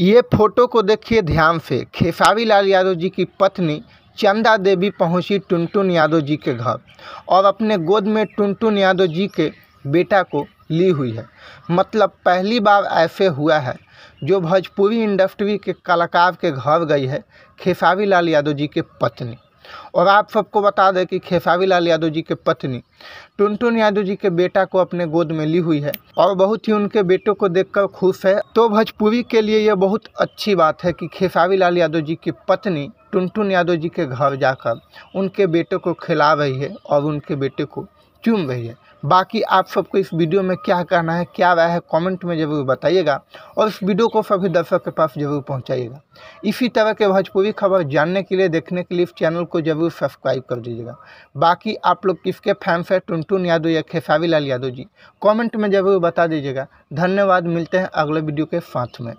ये फोटो को देखिए ध्यान से खेसारी लाल यादव जी की पत्नी चंदा देवी पहुंची टुनटुन यादव जी के घर और अपने गोद में टुनटुन यादव जी के बेटा को ली हुई है मतलब पहली बार ऐसे हुआ है जो भोजपुरी इंडस्ट्री के कलाकार के घर गई है खेसारी लाल यादव जी के पत्नी और आप सबको बता दें कि खेसावी लाल यादव जी के पत्नी टुनटुन यादव जी के बेटा को अपने गोद में ली हुई है और बहुत ही उनके बेटों को देखकर खुश है तो भोजपुरी के लिए यह बहुत अच्छी बात है कि खेसावी लाल यादव जी की पत्नी टुनटुन यादव जी के घर जाकर उनके बेटे को खिला रही है और उनके बेटे को चूम रही है बाकी आप सबको इस वीडियो में क्या करना है क्या राय है कमेंट में ज़रूर बताइएगा और इस वीडियो को सभी दर्शक के पास ज़रूर पहुंचाइएगा इसी तरह के भोजपुरी खबर जानने के लिए देखने के लिए इस चैनल को ज़रूर सब्सक्राइब कर दीजिएगा बाकी आप लोग किसके फैंस हैं टुनटुन यादव या खेसावी लाल यादव जी कॉमेंट में ज़रूर बता दीजिएगा धन्यवाद मिलते हैं अगले वीडियो के साथ में